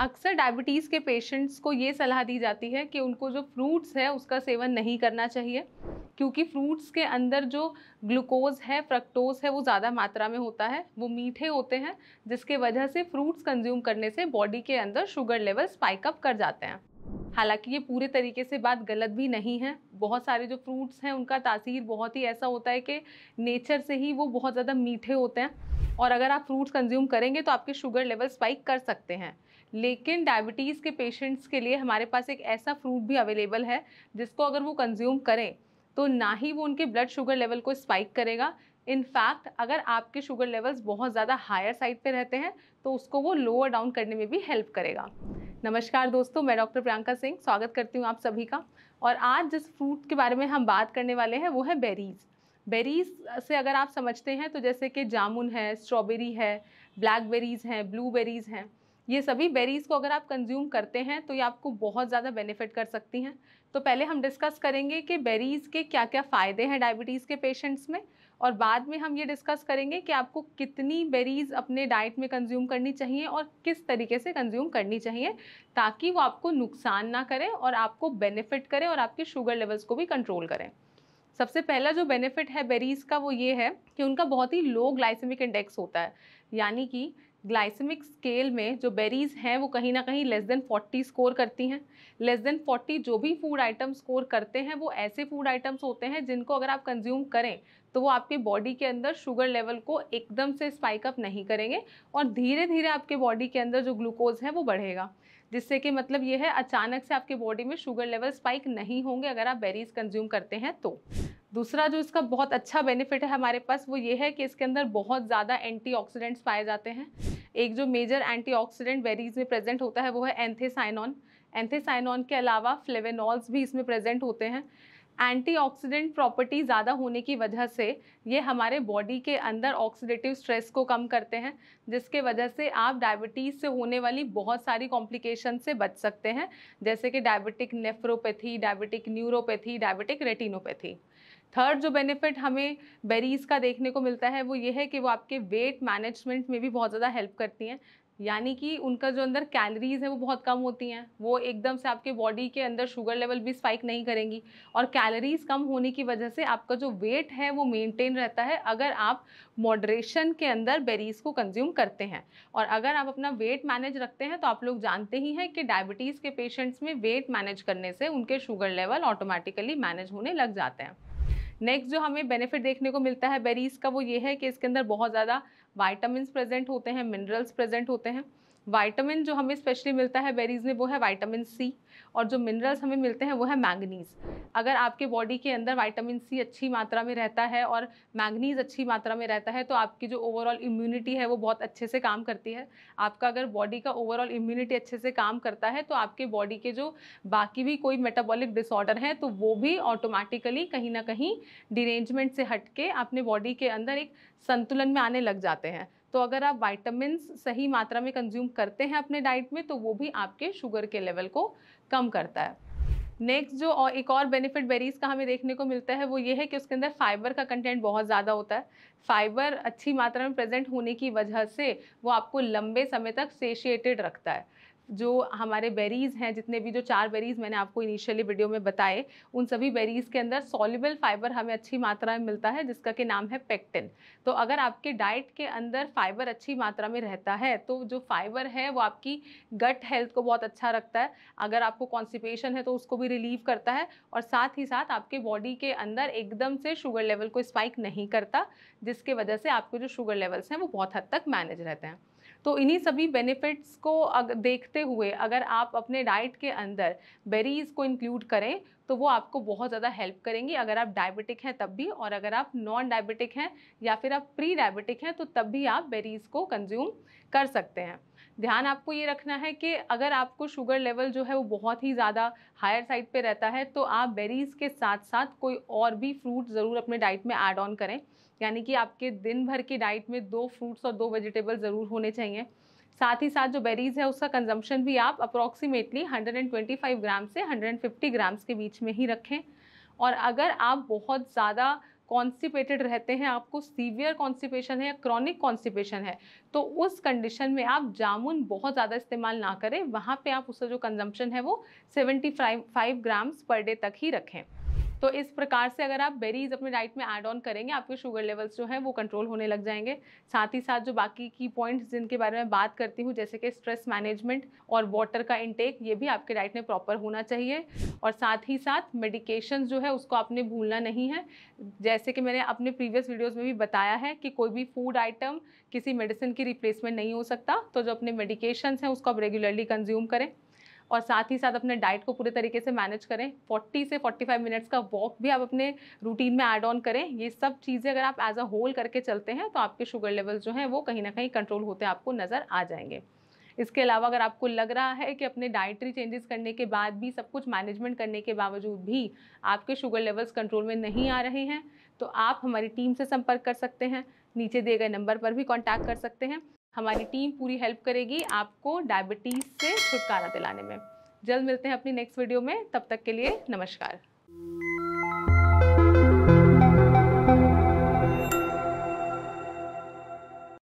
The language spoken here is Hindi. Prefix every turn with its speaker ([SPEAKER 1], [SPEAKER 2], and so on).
[SPEAKER 1] अक्सर डायबिटीज़ के पेशेंट्स को ये सलाह दी जाती है कि उनको जो फ्रूट्स है उसका सेवन नहीं करना चाहिए क्योंकि फ्रूट्स के अंदर जो ग्लूकोज है फ्रक्टोज है वो ज़्यादा मात्रा में होता है वो मीठे होते हैं जिसके वजह से फ्रूट्स कंज्यूम करने से बॉडी के अंदर शुगर लेवल स्पाइक अप कर जाते हैं हालांकि ये पूरे तरीके से बात गलत भी नहीं है बहुत सारे जो फ्रूट्स हैं उनका तासीर बहुत ही ऐसा होता है कि नेचर से ही वो बहुत ज़्यादा मीठे होते हैं और अगर आप फ्रूट्स कंज्यूम करेंगे तो आपके शुगर लेवल स्पाइक कर सकते हैं लेकिन डायबिटीज़ के पेशेंट्स के लिए हमारे पास एक ऐसा फ्रूट भी अवेलेबल है जिसको अगर वो कंज्यूम करें तो ना ही वो उनके ब्लड शुगर लेवल को स्पाइक करेगा इनफैक्ट अगर आपके शुगर लेवल्स बहुत ज़्यादा हायर साइड पे रहते हैं तो उसको वो लोअर डाउन करने में भी हेल्प करेगा नमस्कार दोस्तों मैं डॉक्टर प्रियंका सिंह स्वागत करती हूँ आप सभी का और आज जिस फ्रूट के बारे में हम बात करने वाले हैं वो है बेरीज़ बेरीज़ से अगर आप समझते हैं तो जैसे कि जामुन है स्ट्रॉबेरी है बेरीज़ हैं ब्लू हैं ये सभी बेरीज़ को अगर आप कंज्यूम करते हैं तो ये आपको बहुत ज़्यादा बेनिफिट कर सकती हैं तो पहले हम डिस्कस करेंगे कि बेरीज़ के क्या क्या फ़ायदे हैं डायबिटीज़ के पेशेंट्स में और बाद में हम ये डिस्कस करेंगे कि आपको कितनी बेरीज़ अपने डाइट में कंज्यूम करनी चाहिए और किस तरीके से कंज्यूम करनी चाहिए ताकि वो आपको नुकसान ना करें और आपको बेनिफिट करें और आपके शुगर लेवल्स को भी कंट्रोल करें सबसे पहला जो बेनिफिट है बेरीज़ का वो ये है कि उनका बहुत ही लो ग्लाइसेमिक इंडेक्स होता है यानी कि ग्लाइसमिक स्केल में जो बेरीज हैं वो कहीं ना कहीं लेस देन 40 स्कोर करती हैं लेस देन 40 जो भी फूड आइटम स्कोर करते हैं वो ऐसे फूड आइटम्स होते हैं जिनको अगर आप कंज्यूम करें तो वो आपकी बॉडी के अंदर शुगर लेवल को एकदम से स्पाइक अप नहीं करेंगे और धीरे धीरे आपके बॉडी के अंदर जो ग्लूकोज है वो बढ़ेगा जिससे कि मतलब ये है अचानक से आपके बॉडी में शुगर लेवल स्पाइक नहीं होंगे अगर आप बेरीज कंज्यूम करते हैं तो दूसरा जो इसका बहुत अच्छा बेनिफिट है हमारे पास वो ये है कि इसके अंदर बहुत ज़्यादा एंटी पाए जाते हैं एक जो मेजर एंटीऑक्सीडेंट बेरीज में प्रेजेंट होता है वो है एंथेसाइनॉन एंथेसाइनॉन के अलावा फ्लेवेनॉल्स भी इसमें प्रेजेंट होते हैं एंटीऑक्सीडेंट प्रॉपर्टी ज़्यादा होने की वजह से ये हमारे बॉडी के अंदर ऑक्सीडेटिव स्ट्रेस को कम करते हैं जिसके वजह से आप डायबिटीज़ से होने वाली बहुत सारी कॉम्प्लिकेशन से बच सकते हैं जैसे कि diabetic nephropathy diabetic neuropathy diabetic retinopathy third जो बेनिफिट हमें बेरीज़ का देखने को मिलता है वो ये है कि वो आपके वेट मैनेजमेंट में भी बहुत ज़्यादा हेल्प करती हैं यानी कि उनका जो अंदर कैलरीज है वो बहुत कम होती हैं वो एकदम से आपके बॉडी के अंदर शुगर लेवल भी स्पाइक नहीं करेंगी और कैलरीज कम होने की वजह से आपका जो वेट है वो मेंटेन रहता है अगर आप मॉडरेशन के अंदर बेरीज को कंज्यूम करते हैं और अगर आप अपना वेट मैनेज रखते हैं तो आप लोग जानते ही हैं कि डायबिटीज़ के पेशेंट्स में वेट मैनेज करने से उनके शुगर लेवल ऑटोमेटिकली मैनेज होने लग जाते हैं नेक्स्ट जो हमें बेनिफिट देखने को मिलता है बेरीज का वो ये है कि इसके अंदर बहुत ज़्यादा वाइटामस प्रेजेंट होते हैं मिनरल्स प्रेजेंट होते हैं वाइटामिन जो हमें स्पेशली मिलता है बेरीज में वो है वाइटामिन सी और जो मिनरल्स हमें मिलते हैं वो है मैंगनीज अगर आपके बॉडी के अंदर वाइटामिन सी अच्छी मात्रा में रहता है और मैंगनीज अच्छी मात्रा में रहता है तो आपकी जो ओवरऑल इम्यूनिटी है वो बहुत अच्छे से काम करती है आपका अगर बॉडी का ओवरऑल इम्यूनिटी अच्छे से काम करता है तो आपके बॉडी के जो बाकी भी कोई मेटाबॉलिक डिसऑर्डर है तो वो भी ऑटोमेटिकली कहीं ना कहीं डिरेंजमेंट से हट के अपने बॉडी के अंदर एक संतुलन में आने लग जाते हैं तो अगर आप वाइटामिन सही मात्रा में कंज्यूम करते हैं अपने डाइट में तो वो भी आपके शुगर के लेवल को कम करता है नेक्स्ट जो और एक और बेनिफिट बेरीज का हमें देखने को मिलता है वो ये है कि उसके अंदर फाइबर का कंटेंट बहुत ज़्यादा होता है फाइबर अच्छी मात्रा में प्रेजेंट होने की वजह से वो आपको लंबे समय तक सेशिएटेड रखता है जो हमारे बेरीज़ हैं जितने भी जो चार बेरीज़ मैंने आपको इनिशियली वीडियो में बताए उन सभी बेरीज़ के अंदर सॉल्युबल फाइबर हमें अच्छी मात्रा में मिलता है जिसका के नाम है पेक्टिन तो अगर आपके डाइट के अंदर फाइबर अच्छी मात्रा में रहता है तो जो फाइबर है वो आपकी गट हेल्थ को बहुत अच्छा रखता है अगर आपको कॉन्स्टिपेशन है तो उसको भी रिलीव करता है और साथ ही साथ आपके बॉडी के अंदर एकदम से शुगर लेवल को स्पाइक नहीं करता जिसके वजह से आपके जो शुगर लेवल्स हैं वो बहुत हद तक मैनेज रहते हैं तो इन्हीं सभी बेनिफिट्स को अगर देखते हुए अगर आप अपने डाइट के अंदर बेरीज़ को इंक्लूड करें तो वो आपको बहुत ज़्यादा हेल्प करेंगी अगर आप डायबिटिक हैं तब भी और अगर आप नॉन डायबिटिक हैं या फिर आप प्री डायबिटिक हैं तो तब भी आप बेरीज़ को कंज्यूम कर सकते हैं ध्यान आपको ये रखना है कि अगर आपको शुगर लेवल जो है वो बहुत ही ज़्यादा हायर साइड पे रहता है तो आप बेरीज़ के साथ साथ कोई और भी फ्रूट ज़रूर अपने डाइट में ऐड ऑन करें यानी कि आपके दिन भर की डाइट में दो फ्रूट्स और दो वेजिटेबल ज़रूर होने चाहिए साथ ही साथ जो बेरीज है उसका कंजम्पशन भी आप अप्रॉक्सीमेटली 125 ग्राम से 150 ग्राम्स के बीच में ही रखें और अगर आप बहुत ज़्यादा कॉन्स्टिपेटेड रहते हैं आपको सीवियर कॉन्स्टिपेशन है या क्रॉनिक कॉन्स्टिपेशन है तो उस कंडीशन में आप जामुन बहुत ज़्यादा इस्तेमाल ना करें वहाँ पे आप उसका जो कंजम्पशन है वो 75 फाइव ग्राम्स पर डे तक ही रखें तो इस प्रकार से अगर आप बेरीज अपने डाइट में ऐड ऑन करेंगे आपके शुगर लेवल्स जो हैं वो कंट्रोल होने लग जाएंगे साथ ही साथ जो बाकी की पॉइंट्स जिनके बारे में बात करती हूँ जैसे कि स्ट्रेस मैनेजमेंट और वाटर का इनटेक ये भी आपके डाइट में प्रॉपर होना चाहिए और साथ ही साथ मेडिकेशन जो है उसको आपने भूलना नहीं है जैसे कि मैंने अपने प्रीवियस वीडियोज़ में भी बताया है कि कोई भी फूड आइटम किसी मेडिसिन की रिप्लेसमेंट नहीं हो सकता तो जो अपने मेडिकेशन हैं उसको आप रेगुलरली कंज्यूम करें और साथ ही साथ अपने डाइट को पूरे तरीके से मैनेज करें 40 से 45 मिनट्स का वॉक भी आप अपने रूटीन में ऐड ऑन करें ये सब चीज़ें अगर आप एज अ होल करके चलते हैं तो आपके शुगर लेवल्स जो हैं वो कहीं ना कहीं कंट्रोल होते आपको नज़र आ जाएंगे इसके अलावा अगर आपको लग रहा है कि अपने डाइटरी चेंजेस करने के बाद भी सब कुछ मैनेजमेंट करने के बावजूद भी आपके शुगर लेवल्स कंट्रोल में नहीं आ रहे हैं तो आप हमारी टीम से संपर्क कर सकते हैं नीचे दिए गए नंबर पर भी कॉन्टैक्ट कर सकते हैं हमारी टीम पूरी हेल्प करेगी आपको डायबिटीज़ से छुटकारा दिलाने में जल्द मिलते हैं अपनी नेक्स्ट वीडियो में तब तक के लिए नमस्कार